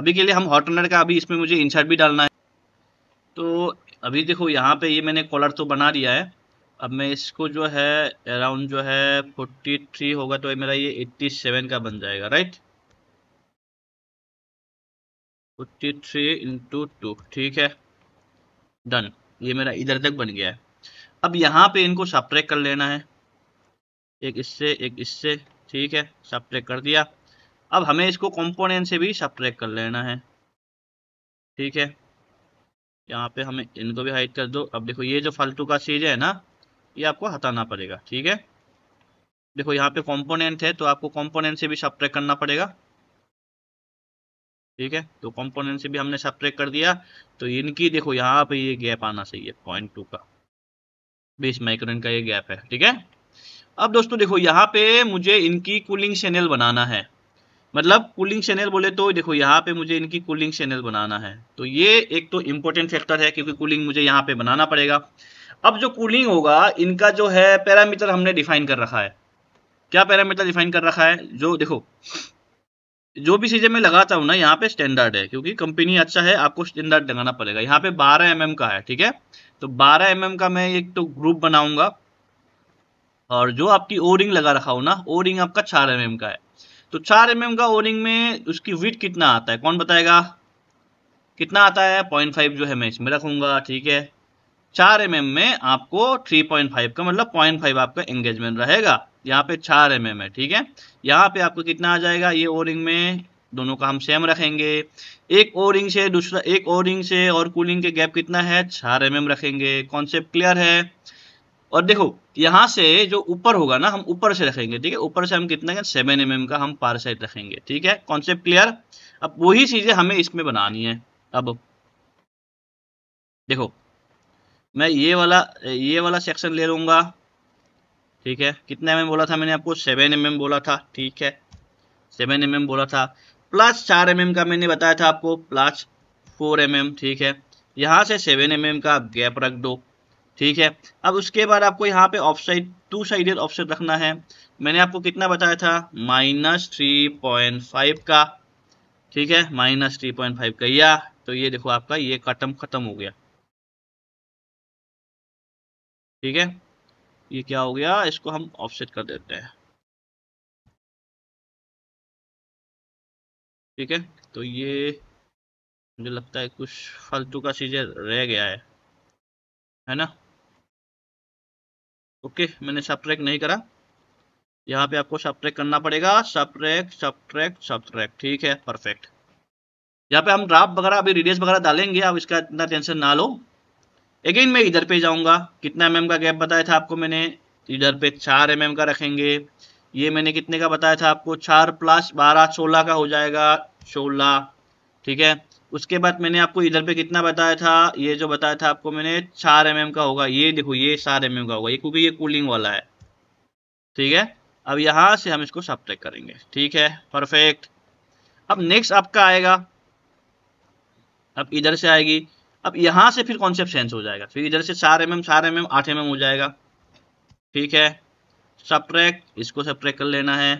Speaker 1: अभी के लिए हम हॉटनर का अभी इसमें मुझे इंसर्ट भी डालना है तो अभी देखो यहाँ पे ये मैंने कॉलर तो बना दिया है अब मैं इसको जो है अराउंड जो है 43 होगा तो मेरा ये 87 का बन जाएगा right forty three into two ठीक है डन ये मेरा इधर तक बन गया है अब यहाँ पे इनको सब्ट्रैक कर लेना है एक इससे एक इससे ठीक है सब्ट्रैक कर दिया अब हमें इसको कंपोनेंट से भी सब्ट्रैक कर लेना है ठीक है यहाँ पे हमें इनको भी हाइट कर दो अब देखो ये जो फालतू का चीज़ है ना ये आपको हटाना पड़ेगा ठीक है देखो यहाँ पे कंपोनेंट है तो आपको कंपोनेंट से भी सब्ट्रैक करना पड़ेगा ठीक है तो कॉम्पोनेंट से भी हमने सब्ट्रैक्ट कर दिया तो इनकी देखो यहाँ पे ये गैप आना चाहिए पॉइंट टू का बीस माइक्रोन का ये गैप है ठीक है अब दोस्तों देखो यहाँ पे मुझे इनकी कूलिंग चैनल बनाना है मतलब कूलिंग चैनल बोले तो देखो यहाँ पे मुझे इनकी कूलिंग चैनल बनाना है तो ये एक तो इम्पोर्टेंट फैक्टर है क्योंकि कूलिंग मुझे यहाँ पे बनाना पड़ेगा अब जो कूलिंग होगा इनका जो है पैरामीटर हमने डिफाइन कर रखा है क्या पैरामीटर डिफाइन कर रखा है जो देखो जो भी चीजें मैं लगाता हूँ ना यहाँ पे स्टैंडर्ड है क्योंकि कंपनी अच्छा है आपको स्टैंडर्ड लगाना पड़ेगा यहाँ पे 12 एम mm का है ठीक है तो 12 एम mm का मैं एक तो ग्रुप बनाऊंगा और जो आपकी ओरिंग लगा रखा हो ना ओरिंग आपका चार एम mm का है तो चार एम mm का ओरिंग में उसकी विट कितना आता है कौन बताएगा कितना आता है पॉइंट फाइव जो है मैं इसमें रखूंगा ठीक है चार एम mm में आपको थ्री पॉइंट फाइव का मतलब पॉइंट फाइव आपका एंगेजमेंट रहेगा यहाँ पे चार एम mm है ठीक है यहाँ पे आपको कितना आ जाएगा ये ओरिंग में दोनों का हम सेम रखेंगे एक ओरिंग से दूसरा एक ओरिंग से और कूलिंग के गैप कितना है चार एम mm रखेंगे कॉन्सेप्ट क्लियर है और देखो यहाँ से जो ऊपर होगा ना हम ऊपर से रखेंगे ठीक है ऊपर से हम कितना सेवन एम mm का हम पार साइड रखेंगे ठीक है कॉन्सेप्ट क्लियर अब वही चीजें हमें इसमें बनानी है अब देखो मैं ये वाला ये वाला सेक्शन ले लूंगा ठीक है कितना एम बोला था मैंने आपको सेवन एम बोला था ठीक है सेवन एम बोला था प्लस चार एम का मैंने बताया था आपको प्लस फोर एम ठीक है यहाँ से सेवन एम का गैप रख दो ठीक है अब उसके बाद आपको यहाँ पे off side two sided offset रखना है मैंने आपको कितना बताया था माइनस थ्री पॉइंट फाइव का ठीक है माइनस थ्री
Speaker 2: पॉइंट फाइव का या तो ये देखो आपका ये कटम खत्म हो गया
Speaker 3: ठीक है ये क्या हो गया इसको हम ऑफसेट कर देते हैं ठीक है तो ये मुझे लगता है कुछ फालतू का चीज़ें रह गया है है ना
Speaker 2: ओके मैंने सब्ट्रैक नहीं करा यहाँ पे आपको
Speaker 1: सब्ट्रैक करना पड़ेगा सब्ट्रैक सब सब्ट्रैक ठीक है परफेक्ट यहाँ पे हम ड्राफ्ट वगैरह अभी रीडियस वगैरह डालेंगे आप इसका इतना टेंशन ना लो अगेन मैं इधर पे जाऊंगा कितना एम mm का गैप बताया था आपको मैंने इधर पे चार एम mm का रखेंगे ये मैंने कितने का बताया था आपको चार प्लस बारह सोलह का हो जाएगा सोलह ठीक है उसके बाद मैंने आपको इधर पे कितना बताया था ये जो बताया था आपको मैंने चार एम mm का होगा ये देखो ये चार एम mm का होगा ये क्योंकि ये कूलिंग वाला है ठीक है अब यहाँ से हम इसको सब्ट्रैक करेंगे ठीक है परफेक्ट अब नेक्स्ट आपका आएगा अब इधर से आएगी अब यहां से फिर कॉन्सेप्ट चेंज हो जाएगा फिर इधर से चार एम mm, एम चार एम mm, एम आठ एम mm एम हो जाएगा ठीक है सब्ट्रैक इसको सब्ट्रैक कर लेना है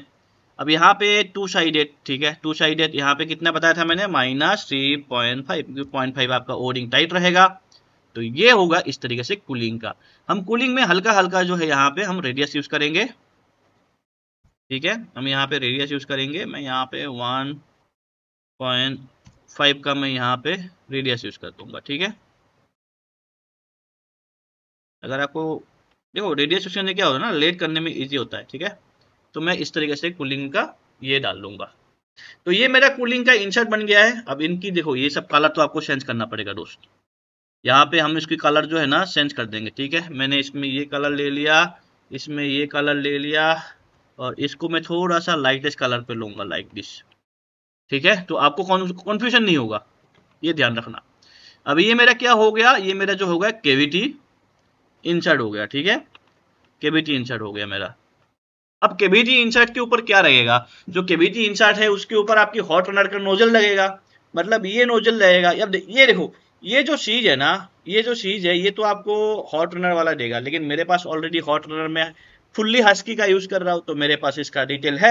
Speaker 1: अब यहाँ पे टू साइडेड ठीक है टू साइडेड यहाँ पे कितना बताया था मैंने minus three point five point five आपका ओरिंग टाइट रहेगा तो ये होगा इस तरीके से कूलिंग का हम कूलिंग में हल्का हल्का जो है यहाँ पे हम रेडियस यूज करेंगे ठीक है हम यहाँ पे रेडियस यूज करेंगे मैं यहाँ पे वन पॉइंट फाइव का मैं यहाँ पे रेडियस यूज कर दूंगा ठीक है अगर आपको देखो रेडियस यूज करने क्या होता है ना लेट करने में इजी होता है ठीक है तो मैं इस तरीके से कूलिंग का ये डाल लूंगा तो ये मेरा कूलिंग का इंसर्ट बन गया है अब इनकी देखो ये सब कलर तो आपको चेंज करना पड़ेगा दोस्त यहाँ पे हम इसकी कलर जो है ना चेंज कर देंगे ठीक है मैंने इसमें ये कलर ले लिया इसमें ये कलर ले लिया और इसको मैं थोड़ा सा लाइटेस्ट कलर पे लूंगा लाइक दिस ठीक है तो आपको कॉन्फ्यूजन नहीं होगा ये ध्यान रखना अब ये मेरा क्या हो गया ये मेरा जो हो गया केविटी इंसर्ट हो गया ठीक है केविटी इंसर्ट हो गया मेरा अब केविटी इंसर्ट के ऊपर क्या रहेगा जो केविटी इंसर्ट है उसके ऊपर आपकी हॉट रनर का नोजल लगेगा मतलब ये नोजल रहेगा अब ये देखो ये जो चीज है ना ये जो चीज है ये तो आपको हॉट रनर वाला देगा लेकिन मेरे पास ऑलरेडी हॉट रनर में फुल्ली हास्की का यूज कर रहा हूँ तो मेरे पास इसका डिटेल है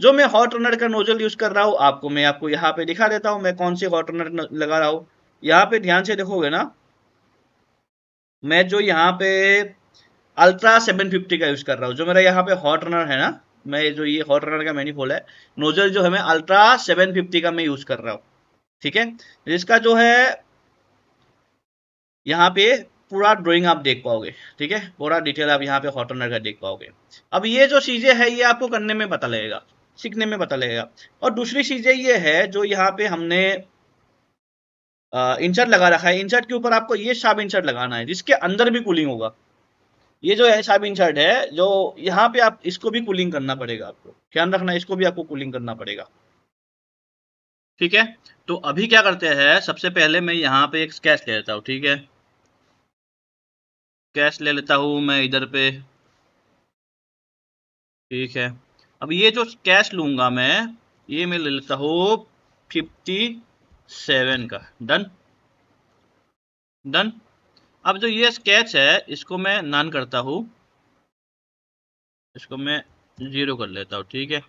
Speaker 1: जो मैं हॉट रनर का नोजल यूज कर रहा हूं आपको मैं आपको यहाँ पे दिखा देता हूं मैं कौन सी हॉट रनर लगा रहा हूं यहाँ पे ध्यान से देखोगे ना मैं जो यहाँ पे अल्ट्रा 750 का यूज कर रहा हूँ जो मेरा यहाँ पे हॉट रनर है ना मैं जो ये हॉट रनर का मैनी है नोजल जो है मैं अल्ट्रा फिफ्टी का मैं यूज कर रहा हूँ ठीक है इसका जो है यहाँ पे पूरा ड्राइंग आप देख पाओगे ठीक है पूरा डिटेल आप यहाँ पे हॉटनर का देख पाओगे अब ये जो चीज़ें है ये आपको करने में पता लगेगा सीखने में पता लगेगा और दूसरी चीज़ें ये है जो यहाँ पे हमने इंसर्ट लगा रखा है इंसर्ट के ऊपर आपको ये साब इंसर्ट लगाना है जिसके अंदर भी कूलिंग होगा ये जो है साब इंसर्ट है जो यहाँ पे आप इसको भी कूलिंग करना पड़ेगा आपको ध्यान रखना इसको भी आपको कूलिंग करना पड़ेगा ठीक है तो अभी
Speaker 2: क्या करते हैं सबसे पहले मैं यहाँ पे एक स्केच लेता हूँ ठीक है कैश ले लेता हूँ मैं इधर पे ठीक है
Speaker 1: अब ये जो कैश लूंगा मैं ये मैं ले लेता हूँ फिफ्टी सेवन का डन डन अब जो ये स्केच है इसको मैं नान करता हूँ इसको मैं जीरो कर लेता हूँ ठीक है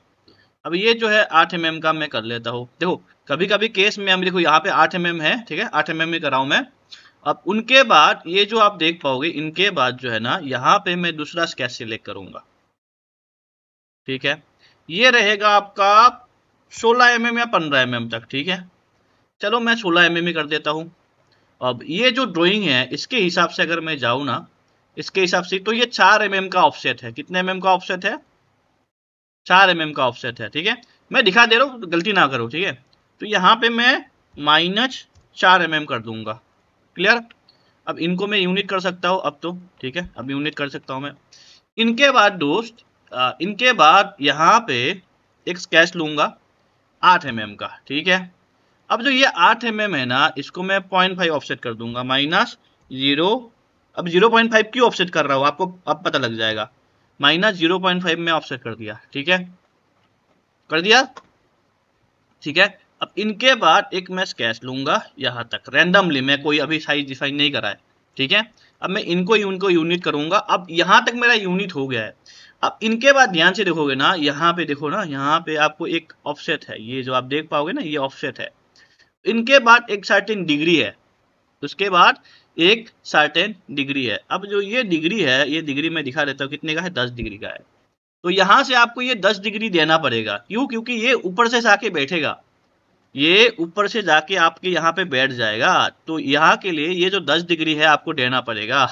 Speaker 1: अब ये जो है आठ एम का मैं कर लेता हूँ देखो कभी कभी केस में हम देखो यहाँ पे आठ एम है ठीक है आठ एम में कराऊ मैं अब उनके बाद ये जो आप देख पाओगे इनके बाद जो है ना यहाँ पे मैं दूसरा स्केच सिलेक्ट करूंगा ठीक है ये रहेगा आपका 16 एम mm या 15 एम mm तक ठीक है चलो मैं 16 एम mm कर देता हूँ अब ये जो ड्राइंग है इसके हिसाब से अगर मैं जाऊँ ना इसके हिसाब से तो ये 4 एम mm का ऑफसेट है कितने एम mm का ऑफसेट है 4 एम mm का ऑफसेट है ठीक है मैं दिखा दे रहा हूँ गलती ना करूँ ठीक है तो यहाँ पे मैं माइनस चार एम mm कर दूंगा क्लियर अब इनको मैं यूनिट कर सकता हूँ अब तो ठीक है अब यूनिट कर सकता हूँ मैं इनके बाद दोस्त इनके बाद यहाँ पे एक स्केच लूंगा आठ एम का ठीक है अब जो ये आठ एम है ना इसको मैं पॉइंट फाइव ऑफसेट कर दूंगा माइनस जीरो अब जीरो पॉइंट फाइव क्यों ऑफसेट कर रहा हूँ आपको अब पता लग जाएगा माइनस जीरो पॉइंट फाइव में ऑफसेट कर दिया ठीक है कर दिया ठीक है अब इनके बाद एक मैं स्केच लूंगा यहाँ तक रैंडमली मैं कोई अभी साइज डिफाइन नहीं करा है ठीक है अब मैं इनको उनको यूनिट करूंगा अब यहाँ तक मेरा यूनिट हो गया है अब इनके बाद ध्यान से देखोगे ना यहाँ पे देखो ना यहाँ पे आपको एक ऑफसेट है ये जो आप देख पाओगे ना ये ऑफसेट है इनके बाद एक सर्टेन डिग्री है उसके बाद एक सर्टेन डिग्री है अब जो ये डिग्री है ये डिग्री मैं दिखा देता हूँ कितने का है दस डिग्री का है तो यहां से आपको ये दस डिग्री देना पड़ेगा क्यों क्योंकि ये ऊपर से आके बैठेगा ये ऊपर से जाके आपके यहाँ पे बैठ जाएगा तो यहाँ के लिए ये जो 10 डिग्री है आपको देना पड़ेगा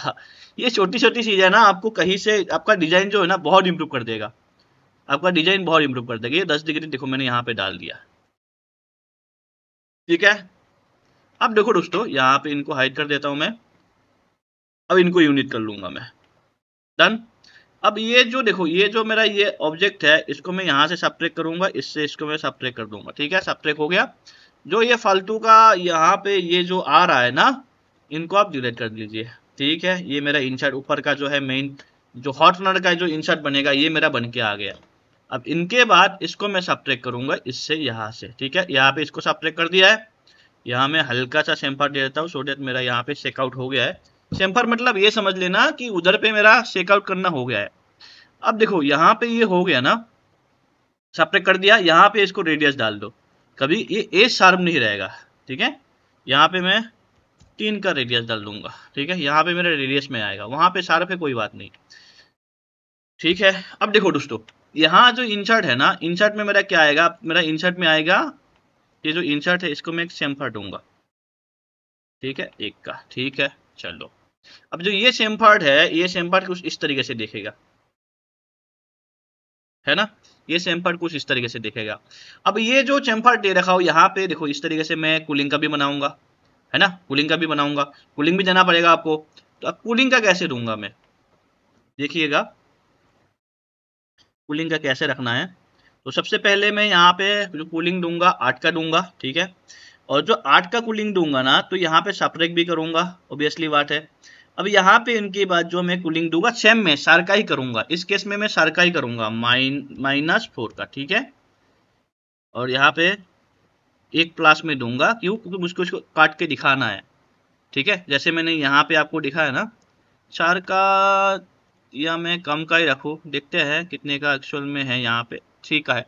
Speaker 1: ये छोटी छोटी चीज़ है ना आपको कहीं से आपका डिजाइन जो है ना बहुत इम्प्रूव कर देगा आपका डिजाइन बहुत इम्प्रूव कर देगा ये दस डिग्री देखो मैंने यहाँ पे डाल दिया ठीक है अब देखो दोस्तों यहाँ पे इनको हाइड कर देता हूँ मैं अब इनको यूनिट कर लूंगा मैं डन अब ये जो देखो ये जो मेरा ये ऑब्जेक्ट है इसको मैं यहाँ से सप्रेक करूंगा इससे इसको मैं सप्रेक कर दूंगा ठीक है सप्रेक हो गया जो ये फालतू का यहाँ पे ये जो आ रहा है ना इनको आप डिलीट कर दीजिए ठीक है ये मेरा इंसर्ट ऊपर का जो है मेन जो हॉट रनर का जो इंसर्ट बनेगा ये मेरा बन के आ गया अब इनके बाद इसको मैं सप्रेक करूंगा इससे यहाँ से ठीक है यहाँ पे इसको सप्रेक कर दिया है यहाँ मैं हल्का सा सेम्पर दे देता हूँ सो डेट मेरा यहाँ पे चेकआउट हो गया है सेम्फर मतलब ये समझ लेना कि उधर पे मेरा शेकआउट करना हो गया है अब देखो यहाँ पे ये हो गया ना सेपरेट कर दिया यहाँ पे इसको रेडियस डाल दो कभी ये ए शार्प नहीं रहेगा ठीक है यहाँ पे मैं तीन का रेडियस डाल दूंगा ठीक है यहाँ पे मेरा रेडियस में आएगा वहां पे शार्प है कोई बात नहीं ठीक है अब देखो दोस्तों यहाँ जो इंसर्ट है ना इंसर्ट में मेरा क्या आएगा मेरा इंसर्ट में आएगा ये जो इंसर्ट है इसको मैं एक सेम्फर
Speaker 2: दूंगा ठीक है एक का ठीक है चलो अब जो ये सेम पार्ट है ये सेम पार्ट कुछ इस तरीके से देखेगा है ना
Speaker 1: ये पार्ट कुछ इस तरीके से देखेगा अब ये जो पार्ट दे रखा हो यहाँ पे देखो इस तरीके से मैं कूलिंग का भी बनाऊंगा है ना कूलिंग का भी बनाऊंगा कूलिंग भी देना पड़ेगा आपको तो अब कूलिंग का कैसे दूंगा मैं देखिएगा कूलिंग का कैसे रखना है तो सबसे पहले मैं यहाँ पे जो कूलिंग दूंगा आठ का दूंगा ठीक है और जो आठ का कूलिंग दूंगा ना तो यहाँ पे सपरेक भी करूंगा ऑब्वियसली बात है अब यहाँ पे इनके बाद जो मैं कूलिंग दूंगा सेम में सार का ही करूंगा इस केस में मैं सार का ही करूंगा माइन माइनस फोर का ठीक है और यहाँ पे एक प्लस में दूंगा क्यों क्योंकि मुझको इसको काट के दिखाना है ठीक है जैसे मैंने यहाँ पे आपको दिखाया ना चार का या मैं कम का ही रखू देखते हैं कितने का एक्चुअल में है यहाँ पे ठीक है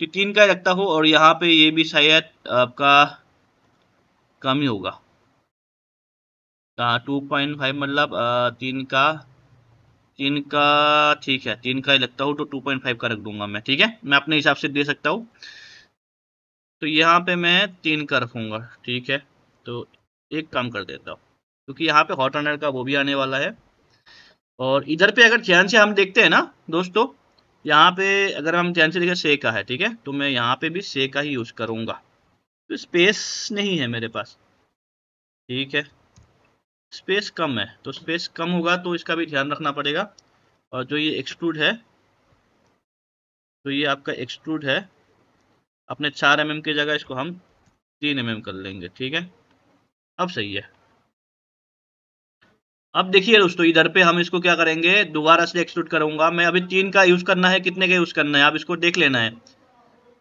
Speaker 1: तो तीन का ही रखता हूँ और यहाँ पे ये भी शायद आपका कम ही होगा टू पॉइंट फाइव मतलब तीन का तीन का ठीक है तीन का ही लगता हूँ तो टू पॉइंट फाइव का रख दूंगा मैं ठीक है मैं अपने हिसाब से दे सकता हूँ तो यहाँ पे मैं तीन का रखूँगा ठीक है तो एक काम कर देता हूँ क्योंकि यहाँ पे हॉट रनर का वो भी आने वाला है और इधर पे अगर चैन से हम देखते हैं ना दोस्तों यहाँ पे अगर हम चैन से देखें से का है ठीक है तो मैं यहाँ पे भी से का ही यूज़ करूँगा तो स्पेस नहीं है मेरे पास ठीक है स्पेस कम है तो स्पेस कम होगा तो इसका भी ध्यान रखना पड़ेगा और जो ये एक्सट्रूड है तो ये आपका एक्सट्रूड है अपने चार एम mm की जगह इसको हम तीन एम mm कर लेंगे ठीक है अब सही है अब देखिए दोस्तों इधर पे हम इसको क्या करेंगे दोबारा से एक्सट्रूड करूंगा मैं अभी तीन का यूज करना है कितने का यूज करना है आप इसको देख लेना है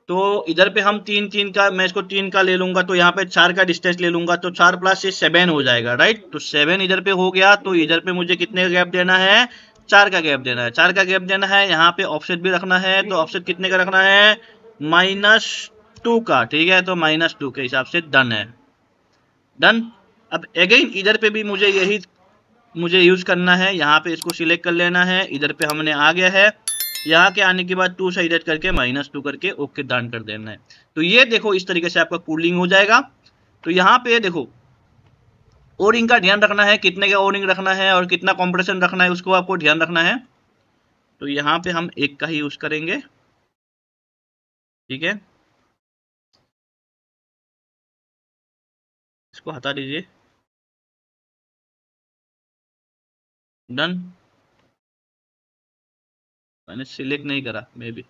Speaker 1: तो इधर पे हम तीन तीन का मैं इसको तीन का ले लूंगा तो यहाँ पे चार का डिस्टेंस ले लूंगा तो चार प्लस ये सेवन हो जाएगा राइट तो सेवन इधर पे हो गया तो इधर पे मुझे कितने का गैप देना है चार का गैप देना है चार का गैप देना है यहाँ पे ऑफसेट भी रखना है तो ऑफसेट कितने का रखना है माइनस टू का ठीक है तो माइनस टू के हिसाब से डन है डन अब अगेन इधर पे भी मुझे यही मुझे यूज करना है यहाँ पे इसको सिलेक्ट कर लेना है इधर पे हमने आ गया है यहाँ के आने के बाद टू से इरेट करके माइनस टू करके ओके दान कर देना है तो ये देखो इस तरीके से आपका कूलिंग हो जाएगा तो यहाँ पे देखो ओरिंग का ध्यान रखना है कितने का ओरिंग रखना है और कितना कॉम्प्रेशन
Speaker 2: रखना है उसको आपको ध्यान रखना है तो यहाँ पे हम एक का ही यूज करेंगे
Speaker 3: ठीक है इसको हटा दीजिए डन मैंने सिलेक्ट नहीं करा मे बी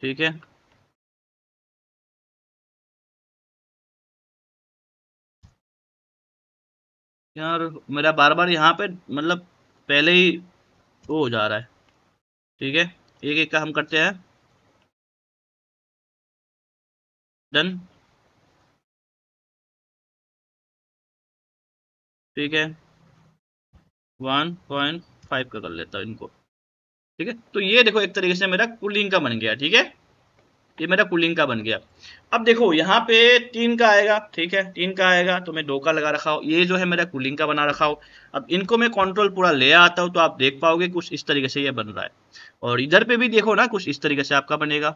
Speaker 3: ठीक है यार
Speaker 2: मेरा बार बार यहाँ पे मतलब पहले ही वो हो जा रहा है ठीक है
Speaker 3: एक एक का हम करते हैं डन ठीक है वन पॉइंट फाइव का कर लेता हूँ इनको ठीक है तो ये
Speaker 1: देखो एक तरीके से मेरा कूलिंग का बन गया ठीक है ये मेरा कूलिंग का बन गया अब देखो यहाँ पे तीन का आएगा ठीक है तीन का आएगा तो मैं दो का लगा रखा हो ये जो है मेरा कूलिंग का बना रखा हो अब इनको मैं कंट्रोल पूरा ले आता हूँ तो आप देख पाओगे कुछ इस तरीके से ये बन रहा है और इधर पे भी देखो ना कुछ इस तरीके से आपका बनेगा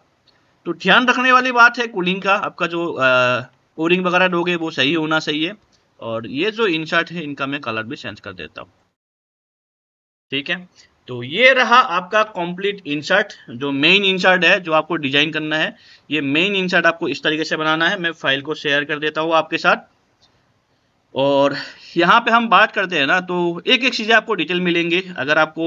Speaker 1: तो ध्यान रखने वाली बात है कूलिंग का आपका जो ओरिंग वगैरह दोगे वो सही होना चाहिए और ये जो इंसर्ट है इनका मैं कलर भी चेंज कर देता हूँ ठीक है तो ये रहा आपका कंप्लीट इंसर्ट जो मेन इंसर्ट है जो आपको डिजाइन करना है ये मेन इंसर्ट आपको इस तरीके से बनाना है मैं फाइल को शेयर कर देता हूँ आपके साथ और यहाँ पे हम बात करते हैं ना तो एक एक चीज़ें आपको डिटेल मिलेंगे अगर आपको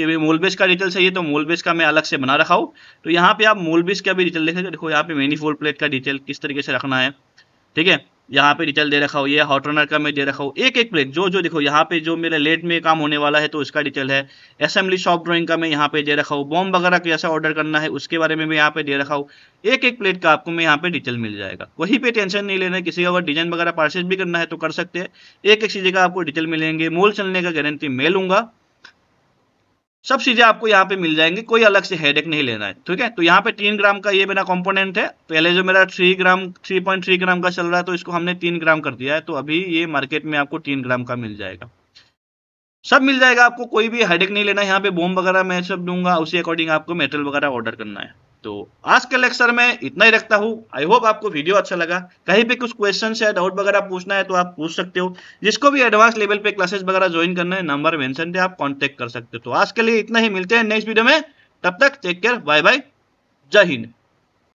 Speaker 1: कि मोलबेस का डिटेल चाहिए तो मोलबेस का मैं अलग से बना रखा हूँ तो यहाँ पे आप मोलबेस का भी डिटेल देखेंगे देखो यहाँ पे मेनी फोल्ड प्लेट का डिटेल किस तरीके से रखना है ठीक है यहाँ पे डिटेल दे रखा हो ये हॉट रनर का मैं दे रखा हूँ एक एक प्लेट जो जो देखो यहाँ पे जो मेरे लेट में काम होने वाला है तो उसका डिटेल है असेंबली शॉप ड्राइंग का मैं यहाँ पे दे रखा हूँ बॉम्ब वगैरह कैसे ऑर्डर करना है उसके बारे में मैं यहाँ पे दे रखा हूँ एक एक प्लेट का आपको मैं यहाँ पे डिटेल मिल जाएगा वहीं पे टेंशन नहीं लेना किसी का अगर डिजाइन वगैरह पार्सेज भी करना है तो कर सकते हैं एक एक चीज़ का आपको डिटेल मिलेंगे मोल चलने का गारंटी मैं लूंगा सब चीजें आपको यहाँ पे मिल जाएंगी कोई अलग से हेडेक नहीं लेना है ठीक है तो यहाँ पे तीन ग्राम का ये मेरा कंपोनेंट है पहले जो मेरा three gram three point three gram का चल रहा है तो इसको हमने तीन ग्राम कर दिया है तो अभी ये मार्केट में आपको तीन ग्राम का मिल जाएगा सब मिल जाएगा आपको कोई भी हेडेक नहीं लेना है यहाँ पे बोम वगैरह मैं सब दूंगा उसी अकॉर्डिंग आपको मेटल वगैरह ऑर्डर करना है तो आज के लेक्चर में इतना ही रखता हूँ आई होप आपको वीडियो अच्छा लगा कहीं भी कुछ क्वेश्चन या डाउट वगैरह पूछना है तो आप पूछ सकते हो जिसको भी एडवांस लेवल पे क्लासेस वगैरह ज्वाइन करना है नंबर मेंशन पे आप कांटेक्ट कर सकते हो तो आज के लिए इतना ही मिलते हैं नेक्स्ट वीडियो में तब तक टेक केयर बाय बाय जय हिंद